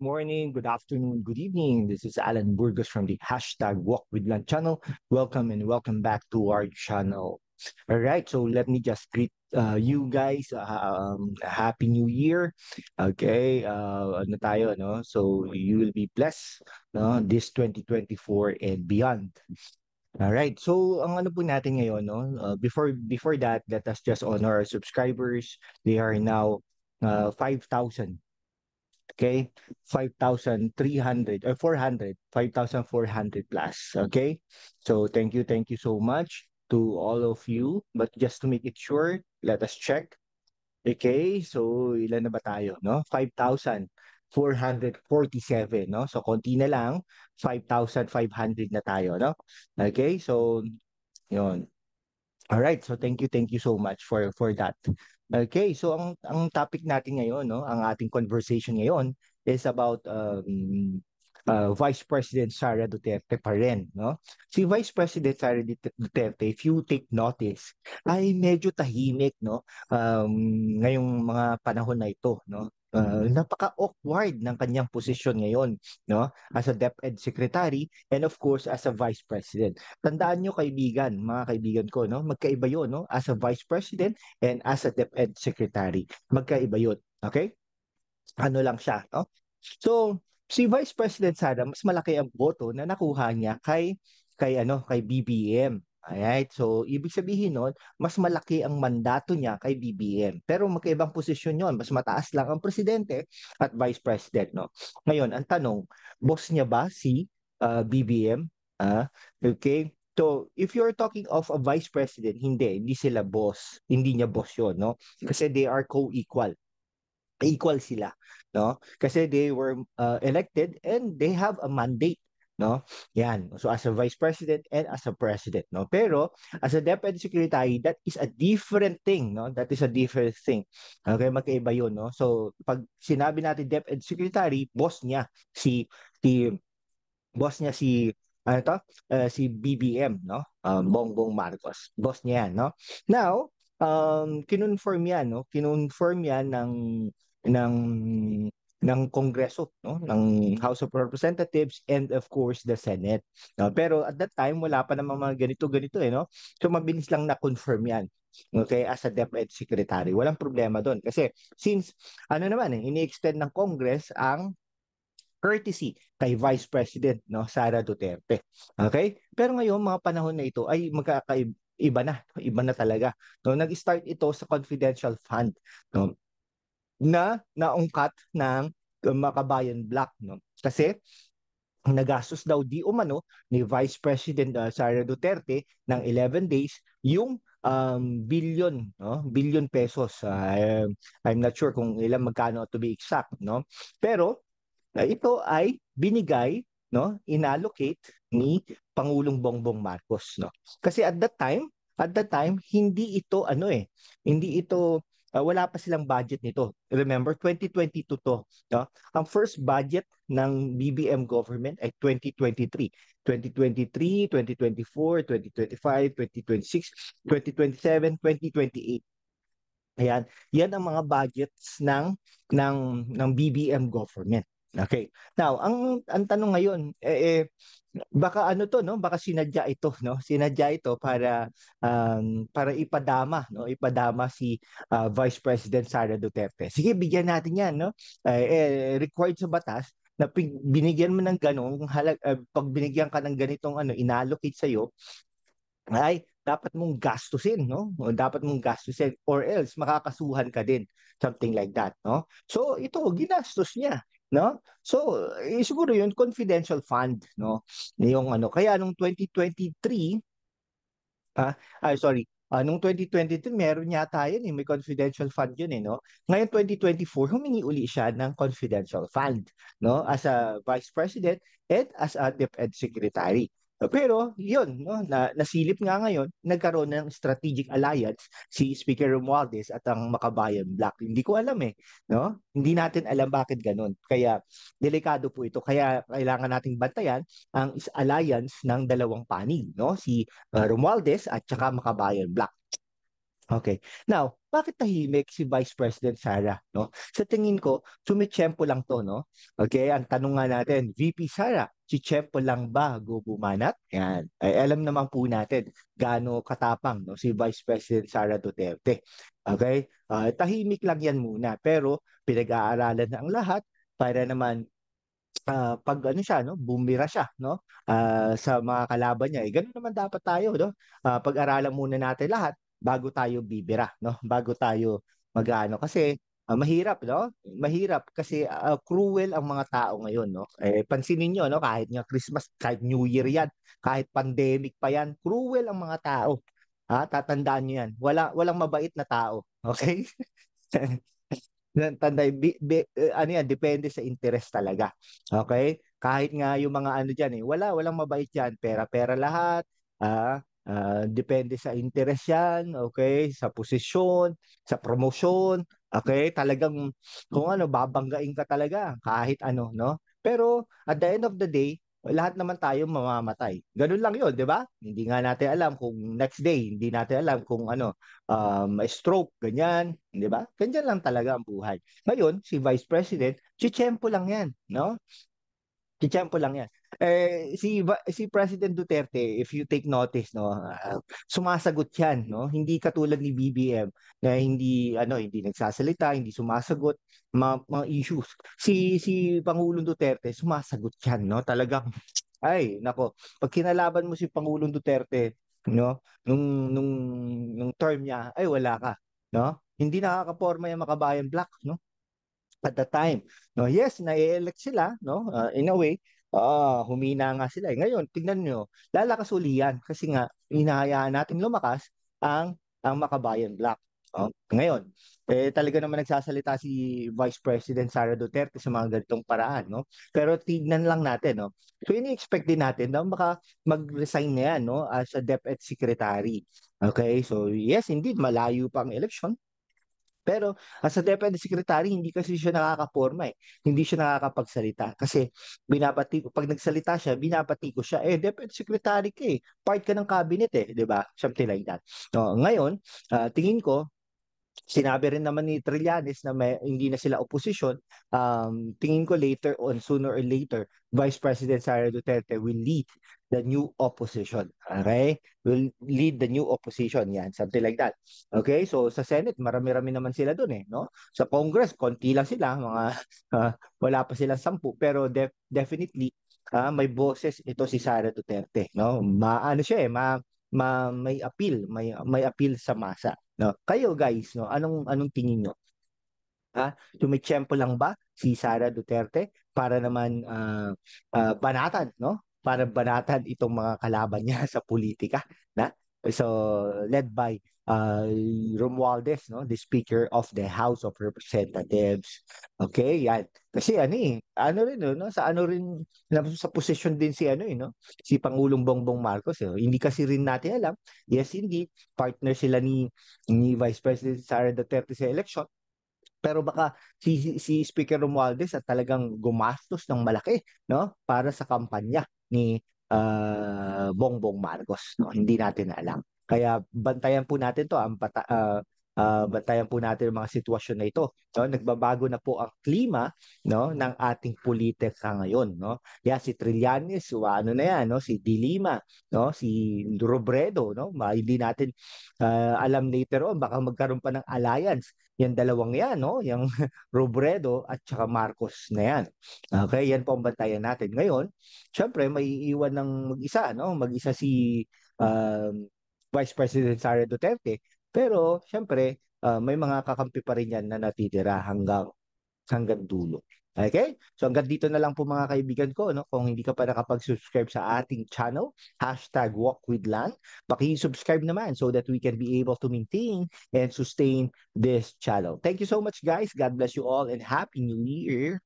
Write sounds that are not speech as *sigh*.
morning, good afternoon, good evening. This is Alan Burgos from the hashtag Walk with Lunch channel. Welcome and welcome back to our channel. All right, so let me just greet uh, you guys. um, Happy New Year. Okay, uh, ano tayo, no? So you will be blessed no? this 2024 and beyond. All right. So, ang ano po natin ngayon, no? Uh, before before that, let us just honor our subscribers. They are now uh, 5,000 Okay? 5,300 or 400, 5,400 plus. Okay? So thank you, thank you so much to all of you. But just to make it sure, let us check. Okay? So ilan na ba tayo? No? 5,000. 447, no? So, konti na lang, 5,500 na tayo, no? Okay, so, yon All right, so thank you, thank you so much for for that. Okay, so ang ang topic natin ngayon, no, ang ating conversation ngayon is about um, uh, Vice President Sara Duterte pa rin. No? Si Vice President Sara Duterte, if you take notice, ay medyo tahimik no? um, ngayong mga panahon na ito. No? uh, napaka-awkward ng kanyang posisyon ngayon, no? As a DepEd Secretary and of course as a Vice President. Tandaan nyo kaibigan, mga kaibigan ko, no? Magkaiba 'yon, no? As a Vice President and as a DepEd Secretary. Magkaiba 'yon, okay? Ano lang siya, no? So, si Vice President Sara, mas malaki ang boto na nakuha niya kay kay ano, kay BBM, Alright, so ibig sabihin nun, mas malaki ang mandato niya kay BBM. Pero magkaibang posisyon yon, mas mataas lang ang presidente at vice president. No? Ngayon, ang tanong, boss niya ba si uh, ah, BBM? Uh, ah, okay, so if you're talking of a vice president, hindi, hindi sila boss. Hindi niya boss yon, no? Kasi they are co-equal equal sila no kasi they were uh, elected and they have a mandate no? Yan. So as a vice president and as a president, no? Pero as a deputy secretary, that is a different thing, no? That is a different thing. Okay, magkaiba 'yon, no? So pag sinabi natin deputy secretary, boss niya si si boss niya si ano to? Uh, si BBM, no? Um, Bongbong Marcos. Boss niya yan, no? Now, um kinonfirm yan, no? Kinonfirm yan ng ng ng Kongreso, no? ng House of Representatives and of course the Senate. No? Pero at that time wala pa namang mga ganito-ganito eh no. So mabilis lang na confirm 'yan. Okay, as a DepEd secretary. Walang problema doon kasi since ano naman eh ini-extend ng Congress ang courtesy kay Vice President no Sara Duterte. Okay? Pero ngayon mga panahon na ito ay magkakaiba iba na, iba na talaga. No, nag-start ito sa confidential fund. No, na naungkat ng Makabayan Black. No? Kasi nagastos daw di umano ni Vice President uh, Sara Duterte ng 11 days yung um, billion, no? billion pesos. Uh, I'm not sure kung ilang magkano to be exact. No? Pero uh, ito ay binigay no inallocate ni Pangulong Bongbong Marcos no kasi at that time at that time hindi ito ano eh hindi ito uh, wala pa silang budget nito. Remember, 2022 to. No? Ang first budget ng BBM government ay 2023. 2023, 2024, 2025, 2026, 2027, 2028. Ayan, yan ang mga budgets ng ng ng BBM government. Okay. Now, ang ang tanong ngayon eh, eh baka ano to no, baka sinadya ito no, sinadya ito para um, para ipadama no, ipadama si uh, Vice President Sara Duterte. Sige, bigyan natin 'yan no. Eh, eh required sa batas na binigyan mo ng ganong halag uh, pag binigyan ka ng ganitong ano inallocate sa iyo ay dapat mong gastusin no dapat mong gastusin or else makakasuhan ka din something like that no so ito ginastos niya no? So, eh, siguro yun confidential fund, no? Yung ano, kaya nung 2023 ah, ay sorry, ah, nung 2023 meron yata yun eh, may confidential fund yun eh, no? Ngayon 2024 humingi uli siya ng confidential fund, no? As a vice president and as a DepEd secretary. Ah, pero yun, no, na, nasilip nga ngayon, nagkaroon ng strategic alliance si Speaker Romualdez at ang Makabayan Black. Hindi ko alam eh, no? Hindi natin alam bakit ganun. Kaya delikado po ito. Kaya kailangan nating bantayan ang alliance ng dalawang panig, no? Si uh, Romualdez at saka Makabayan Black. Okay. Now, bakit tahimik si Vice President Sara? No? Sa tingin ko, sumitsyempo lang to. No? Okay, ang tanong nga natin, VP Sara, si Chepo lang ba go bumanat? Yan. Ay, alam naman po natin gaano katapang no, si Vice President Sara Duterte. Okay? Uh, tahimik lang yan muna pero pinag-aaralan na ang lahat para naman uh, pag ano siya no bumira siya no uh, sa mga kalaban niya eh, ganun naman dapat tayo no uh, pag-aralan muna natin lahat bago tayo bibira, no? *laughs* Bago tayo mag-ano kasi uh, mahirap, no? Mahirap kasi uh, cruel ang mga tao ngayon, no? Eh pansinin niyo, no, kahit nga Christmas, kahit New Year 'yan, kahit pandemic pa 'yan, cruel ang mga tao. Ha, tatandaan niyo 'yan. Wala walang mabait na tao, *laughs* okay? *laughs* Tanday, be, be, eh, ano yan, depende sa interest talaga. Okay? Kahit nga yung mga ano diyan eh, wala, walang mabait diyan, pera-pera lahat, ah, Uh, depende sa interest yan, okay? Sa posisyon, sa promosyon, okay? Talagang kung ano, babanggain ka talaga kahit ano, no? Pero at the end of the day, lahat naman tayo mamamatay. Ganun lang yon, di ba? Hindi nga natin alam kung next day, hindi natin alam kung ano, um, stroke, ganyan, di ba? Ganyan lang talaga ang buhay. Ngayon, si Vice President, chichempo lang yan, no? Chichempo lang yan eh si si President Duterte, if you take notice no, uh, sumasagot 'yan no. Hindi katulad ni BBM na hindi ano hindi nagsasalita, hindi sumasagot mga, mga issues. Si si Pangulong Duterte sumasagot 'yan no. Talagang ay nako, pag kinalaban mo si Pangulong Duterte no, nung nung nung term niya, ay wala ka no. Hindi nakakaporma yung makabayan black no at the time. No, yes, na-elect sila, no, uh, in a way, Oo, ah, humina nga sila, eh. Ngayon tignan niyo, lalakas uli 'yan kasi nga hinahayaan natin lumakas ang ang makabayan block. Oh, ngayon, eh talaga naman nagsasalita si Vice President Sara Duterte sa mga ganitong paraan, no? Pero tignan lang natin, no. So ini-expect din natin na baka mag-resign na yan, no, as a DepEd Secretary. Okay? So yes, indeed malayo pa ang election, pero as a Deputy Secretary, hindi kasi siya nakakaporma eh. Hindi siya nakakapagsalita. Kasi binabati ko, pag nagsalita siya, binabati ko siya, eh, Deputy Secretary ka eh. Part ka ng cabinet eh, di ba? Something like that. No, ngayon, uh, tingin ko, sinabi rin naman ni Trillanes na may, hindi na sila opposition. um, tingin ko later on, sooner or later, Vice President Sara Duterte will lead the new opposition. Okay? Will lead the new opposition. Yan, something like that. Okay? So, sa Senate, marami-rami naman sila doon eh. No? Sa Congress, konti lang sila. Mga, uh, *laughs* wala pa silang sampu. Pero def- definitely, uh, may boses ito si Sara Duterte. No? Maano siya eh, ma, ma, may appeal, may, may appeal sa masa. No? Kayo guys, no? anong, anong tingin nyo? Ha? Tumitsyempo lang ba si Sara Duterte para naman uh, uh, banatan no? para banatan itong mga kalaban niya *laughs* sa politika na so led by uh, Romualdez no the speaker of the House of Representatives okay yan kasi ano eh ano rin no sa ano rin na, sa position din si ano eh no si Pangulong Bongbong Marcos eh. hindi kasi rin natin alam yes hindi partner sila ni ni Vice President Sara Duterte sa election pero baka si si Speaker Romualdez at talagang gumastos ng malaki no para sa kampanya ni uh, Bongbong Marcos. No? Hindi natin alam. Kaya bantayan po natin to ang bata, uh, ah, uh, bantayan po natin ang mga sitwasyon na ito. No? Nagbabago na po ang klima no ng ating politika ngayon, no. Kaya si Trillanes, ano na yan, no? Si Dilima, no? Si Robredo, no? Ma, hindi natin uh, alam later on baka magkaroon pa ng alliance Yan dalawang yan, no? Yung *laughs* Robredo at saka Marcos na yan. Okay, yan po ang bantayan natin. Ngayon, syempre, may iwan ng mag-isa, no? Mag-isa si um, Vice President Sara Duterte pero syempre, uh, may mga kakampi pa rin yan na natitira hanggang hanggang dulo. Okay? So hanggang dito na lang po mga kaibigan ko. No? Kung hindi ka pa nakapag-subscribe sa ating channel, hashtag walk paki-subscribe naman so that we can be able to maintain and sustain this channel. Thank you so much guys. God bless you all and Happy New Year!